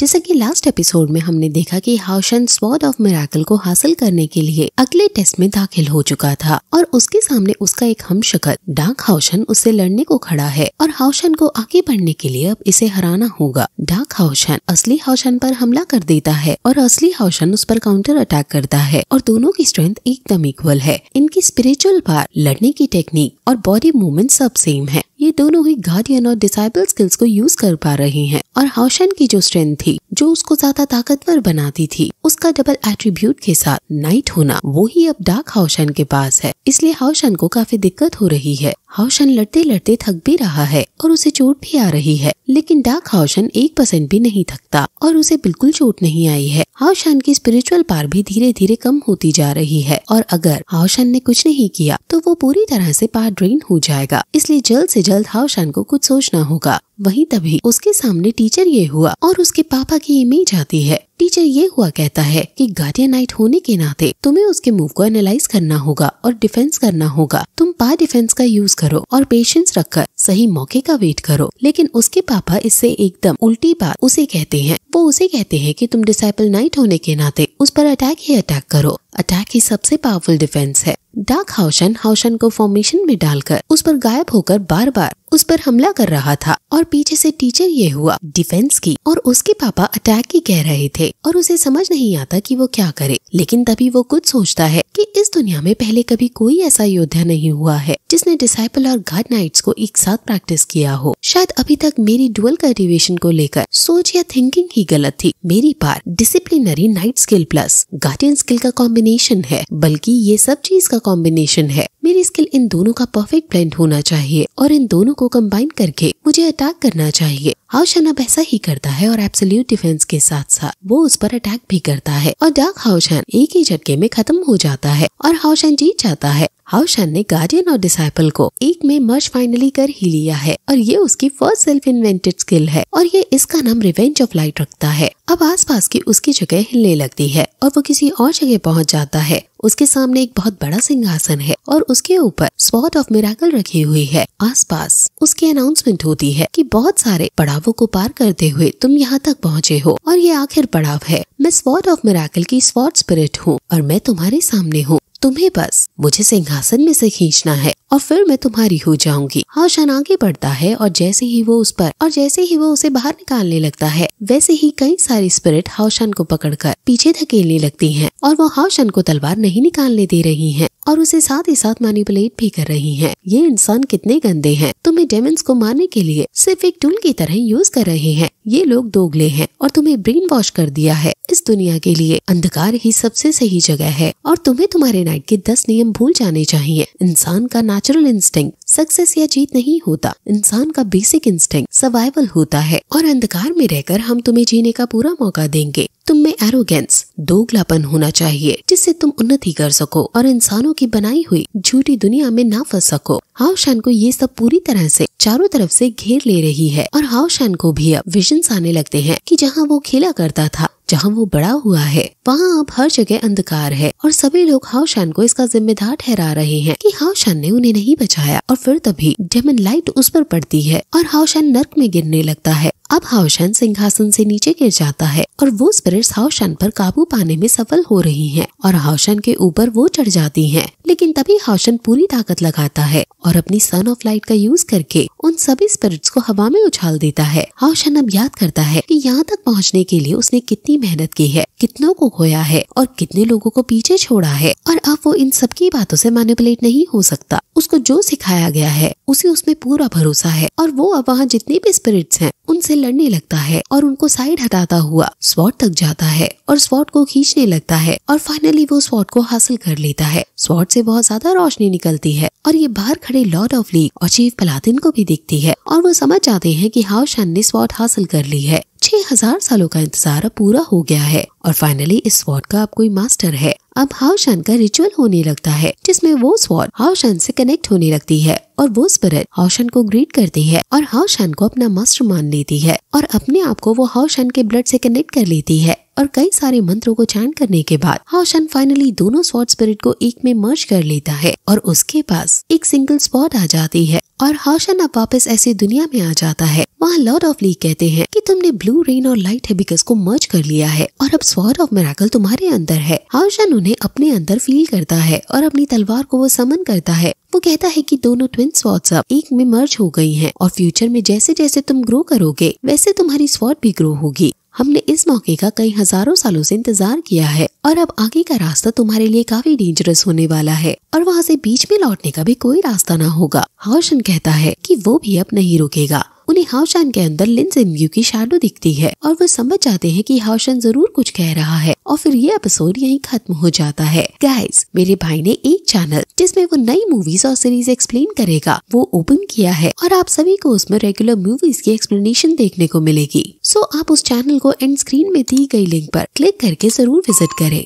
जैसा कि last episode में हमने देखा कि हाउशन स्वाद ऑफ मिराकल को हासिल करने के लिए अगले टेस्ट में दाखिल हो चुका था और उसके सामने उसका एक हम शकत डाक हाउशन उससे लड़ने को खड़ा है और हाउशन को आगे बढ़ने के लिए अब इसे हराना होगा डाक हाउशन असली हाउशन पर हमला कर देता है और असली हाउशन उस पर काउंटर अटैक करता है और दोनों की स्ट्रेंथ एकदम इक्वल है इनकी स्पिरिचुअल पार लड़ने की टेक्निक और बॉडी मूवमेंट सब सेम है ये दोनों ही गार्डियन और डिसाइबल स्किल्स को यूज कर पा रही हैं और हाउशन की जो स्ट्रेंथ थी जो उसको ज्यादा ताकतवर बनाती थी उसका डबल एट्रीब्यूट के साथ नाइट होना वो ही अब डार्क हाउशन के पास है इसलिए हाउशन को काफी दिक्कत हो रही है हाउशन लड़ते लड़ते थक भी रहा है और उसे चोट भी आ रही है लेकिन डार्क हाउशन एक परसेंट भी नहीं थकता और उसे बिल्कुल चोट नहीं आई है हाउशन की स्पिरिचुअल पार भी धीरे धीरे कम होती जा रही है और अगर हाउशन ने कुछ नहीं किया तो वो पूरी तरह से पार ड्रेन हो जाएगा इसलिए जल्द से जल्द जल्द हाओशान को कुछ सोचना होगा वहीं तभी उसके सामने टीचर ये हुआ और उसके पापा की इमेज आती है टीचर ये हुआ कहता है कि गार्डियन नाइट होने के नाते तुम्हें उसके मूव को एनालाइज करना होगा और डिफेंस करना होगा तुम पा डिफेंस का यूज करो और पेशेंस रखकर सही मौके का वेट करो लेकिन उसके पापा इससे एकदम उल्टी बात उसे कहते हैं वो उसे कहते हैं कि तुम डिसाइपल नाइट होने के नाते उस पर अटैक ही अटैक करो अटैक ही सबसे पावरफुल डिफेंस है डार्क हाउशन हाउशन को फॉर्मेशन में डालकर उस पर गायब होकर बार बार उस पर हमला कर रहा था और पीछे से टीचर ये हुआ डिफेंस की और उसके पापा अटैक की कह रहे थे और उसे समझ नहीं आता कि वो क्या करे लेकिन तभी वो कुछ सोचता है कि इस दुनिया में पहले कभी कोई ऐसा योद्धा नहीं हुआ है जिसने डिसाइपल और गार्ड नाइट्स को एक साथ प्रैक्टिस किया हो शायद अभी तक मेरी डुअल कल्टिवेशन को लेकर सोच या थिंकिंग ही गलत थी मेरी पार disciplinary knight skill plus guardian skill का कॉम्बिनेशन है बल्कि ये सब चीज का कॉम्बिनेशन है मेरी स्किल इन दोनों का परफेक्ट ब्लेंड होना चाहिए और इन दोनों को कंबाइन करके मुझे अटैक करना चाहिए हाउस अब ऐसा ही करता है और एब्सोल्यूट डिफेंस के साथ साथ वो उस पर अटैक भी करता है और डार्क हाउसन एक ही झटके में खत्म हो जाता है और हाउसन जीत जाता है हाउसन ने गार्डियन और डिसाइपल को एक में मर्ज फाइनली कर ही लिया है और ये उसकी फर्स्ट सेल्फ इन्वेंटेड स्किल है और ये इसका नाम रिवेंज ऑफ लाइट रखता है अब आसपास की उसकी जगह हिलने लगती है और वो किसी और जगह पहुंच जाता है उसके सामने एक बहुत बड़ा सिंहासन है और उसके ऊपर स्पॉट ऑफ मिराकल रखी हुई है आसपास उसके अनाउंसमेंट होती है कि बहुत सारे पड़ावों को पार करते हुए तुम यहाँ तक पहुँचे हो और ये आखिर पड़ाव है मैं स्पॉट ऑफ मिराकल की स्पॉट स्पिरिट हूँ और मैं तुम्हारे सामने हूँ तुम्हें बस मुझे सिंहासन में से खींचना है और फिर मैं तुम्हारी हो जाऊंगी हावशान आगे बढ़ता है और जैसे ही वो उस पर और जैसे ही वो उसे बाहर निकालने लगता है वैसे ही कई सारी स्पिरिट हौशन को पकड़कर पीछे धकेलने लगती हैं और वो हावशान को तलवार नहीं निकालने दे रही हैं। और उसे साथ ही साथ मैनिपुलेट भी कर रही हैं। ये इंसान कितने गंदे हैं तुम्हें डेमेंस को मारने के लिए सिर्फ एक टूल की तरह यूज कर रहे हैं ये लोग दोगले हैं और तुम्हें ब्रेन वॉश कर दिया है इस दुनिया के लिए अंधकार ही सबसे सही जगह है और तुम्हें तुम्हारे नाइट के दस नियम भूल जाने चाहिए इंसान का नेचुरल इंस्टिंग सक्सेस या जीत नहीं होता इंसान का बेसिक इंस्टिंग सर्वाइवल होता है और अंधकार में रहकर हम तुम्हें जीने का पूरा मौका देंगे तुम में एरोगेंस दोगलापन होना चाहिए जिससे तुम उन्नति कर सको और इंसानों की बनाई हुई झूठी दुनिया में ना फंस सको हाओशान को ये सब पूरी तरह से चारों तरफ से घेर ले रही है और हाओशान को भी अब विजन आने लगते हैं कि जहाँ वो खेला करता था जहाँ वो बड़ा हुआ है वहाँ अब हर जगह अंधकार है और सभी लोग हाउशान को इसका जिम्मेदार ठहरा रहे हैं कि हाउशान ने उन्हें नहीं बचाया और फिर तभी डेमन लाइट उस पर पड़ती है और हाउशान नर्क में गिरने लगता है अब हाउशन सिंहासन से नीचे गिर जाता है और वो स्पिरिट्स हाउशन पर काबू पाने में सफल हो रही हैं और हाउशन के ऊपर वो चढ़ जाती हैं लेकिन तभी हाउशन पूरी ताकत लगाता है और अपनी सन ऑफ लाइट का यूज करके उन सभी स्पिरिट्स को हवा में उछाल देता है हाउशन अब याद करता है की यहाँ तक पहुँचने के लिए उसने कितनी मेहनत की है कितनों को खोया है और कितने लोगो को पीछे छोड़ा है और अब वो इन सबकी बातों ऐसी मैनिपुलेट नहीं हो सकता उसको जो सिखाया गया है उसे उसमें पूरा भरोसा है और वो अब वहाँ जितने भी स्पिरिट्स हैं उनसे लड़ने लगता है और उनको साइड हटाता हुआ स्वॉट तक जाता है और स्वॉट को खींचने लगता है और फाइनली वो स्वॉट को हासिल कर लेता है स्वॉट से बहुत ज्यादा रोशनी निकलती है और ये बाहर खड़े लॉर्ड ऑफ लीग और चीफ पलातिन को भी दिखती है और वो समझ जाते हैं की हावशान ने स्वॉट हासिल कर ली है छह हजार सालों का इंतजार अब पूरा हो गया है और फाइनली इस स्वॉट का अब कोई मास्टर है अब हाउशन का रिचुअल होने लगता है जिसमें वो स्वॉट हाउशन से कनेक्ट होने लगती है और वो स्पिरिट हौशन को ग्रीट करती है और हौशन को अपना मास्टर मान लेती है और अपने आप को वो हौशन के ब्लड से कनेक्ट कर लेती है और कई सारे मंत्रों को चैन करने के बाद हौशन फाइनली दोनों स्वॉर्ड स्पिरिट को एक में मर्ज कर लेता है और उसके पास एक सिंगल स्पॉट आ जाती है और हौशन अब वापस ऐसी दुनिया में आ जाता है वहाँ लॉर्ड ऑफ लीग कहते हैं कि तुमने ब्लू रेन और लाइट हेबिकस को मर्ज कर लिया है और अब स्वॉर्ड ऑफ मेराकल तुम्हारे अंदर है हाशन उन्हें अपने अंदर फील करता है और अपनी तलवार को वो समन करता है वो कहता है कि दोनों ट्विन स्वॉट्सअप एक में मर्ज हो गई हैं और फ्यूचर में जैसे जैसे तुम ग्रो करोगे वैसे तुम्हारी स्वॉट भी ग्रो होगी हमने इस मौके का कई हजारों सालों से इंतजार किया है और अब आगे का रास्ता तुम्हारे लिए काफी डेंजरस होने वाला है और वहाँ से बीच में लौटने का भी कोई रास्ता ना होगा हौशन कहता है कि वो भी अब नहीं रुकेगा उन्हें हाउशान के अंदर लिंजनयू की शाडो दिखती है और वो समझ जाते हैं कि हाउशान जरूर कुछ कह रहा है और फिर ये एपिसोड यहीं खत्म हो जाता है गाइस मेरे भाई ने एक चैनल जिसमें वो नई मूवीज और सीरीज एक्सप्लेन करेगा वो ओपन किया है और आप सभी को उसमें रेगुलर मूवीज की एक्सप्लेनेशन देखने को मिलेगी सो आप उस चैनल को एंड स्क्रीन में दी गई लिंक आरोप क्लिक करके जरूर विजिट करें